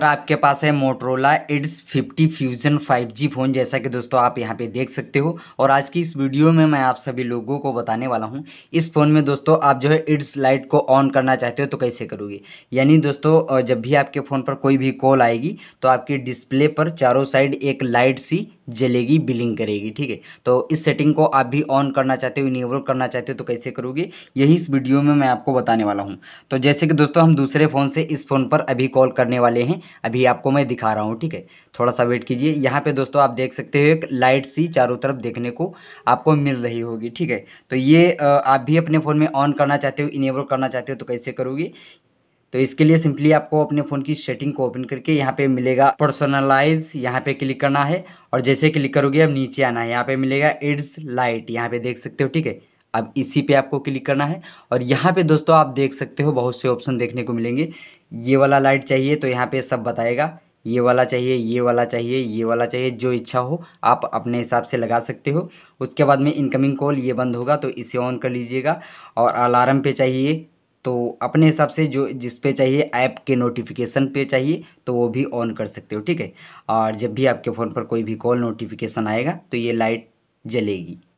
और आपके पास है Motorola it's 50 fusion 5G phone जैसा कि दोस्तों आप यहाँ पे देख सकते हो और आज की इस वीडियो में मैं आप सभी लोगों को बताने वाला हूँ इस फ़ोन में दोस्तों आप जो है इड्स लाइट को ऑन करना चाहते हो तो कैसे करोगे यानी दोस्तों जब भी आपके फ़ोन पर कोई भी कॉल आएगी तो आपके डिस्प्ले पर चारों साइड एक लाइट सी जलेगी बिलिंग करेगी ठीक है तो इस सेटिंग को आप भी ऑन करना चाहते हो इनेबल करना चाहते हो तो कैसे करोगे यही इस वीडियो में मैं आपको बताने वाला हूँ तो जैसे कि दोस्तों हम दूसरे फ़ोन से इस फ़ोन पर अभी कॉल करने वाले हैं अभी आपको मैं दिखा रहा हूँ ठीक है थोड़ा सा वेट कीजिए यहाँ पे दोस्तों आप देख सकते हो एक लाइट सी चारों तरफ देखने को आपको मिल रही होगी ठीक है तो ये आप भी अपने फ़ोन में ऑन करना चाहते हो इनेबल करना चाहते हो तो कैसे करोगे तो इसके लिए सिंपली आपको अपने फ़ोन की सेटिंग को ओपन करके यहाँ पे मिलेगा पर्सनलाइज यहाँ पे क्लिक करना है और जैसे क्लिक करोगे अब नीचे आना है यहाँ पे मिलेगा इड्स लाइट यहाँ पे देख सकते हो ठीक है अब इसी पे आपको क्लिक करना है और यहाँ पे दोस्तों आप देख सकते हो बहुत से ऑप्शन देखने को मिलेंगे ये वाला लाइट चाहिए तो यहाँ पे सब बताएगा ये वाला चाहिए ये वाला चाहिए ये वाला चाहिए जो इच्छा हो आप अपने हिसाब से लगा सकते हो उसके बाद में इनकमिंग कॉल ये बंद होगा तो इसे ऑन कर लीजिएगा और अलार्म पे चाहिए तो अपने हिसाब से जो जिस पे चाहिए ऐप के नोटिफिकेशन पे चाहिए तो वो भी ऑन कर सकते हो ठीक है और जब भी आपके फ़ोन पर कोई भी कॉल नोटिफिकेशन आएगा तो ये लाइट जलेगी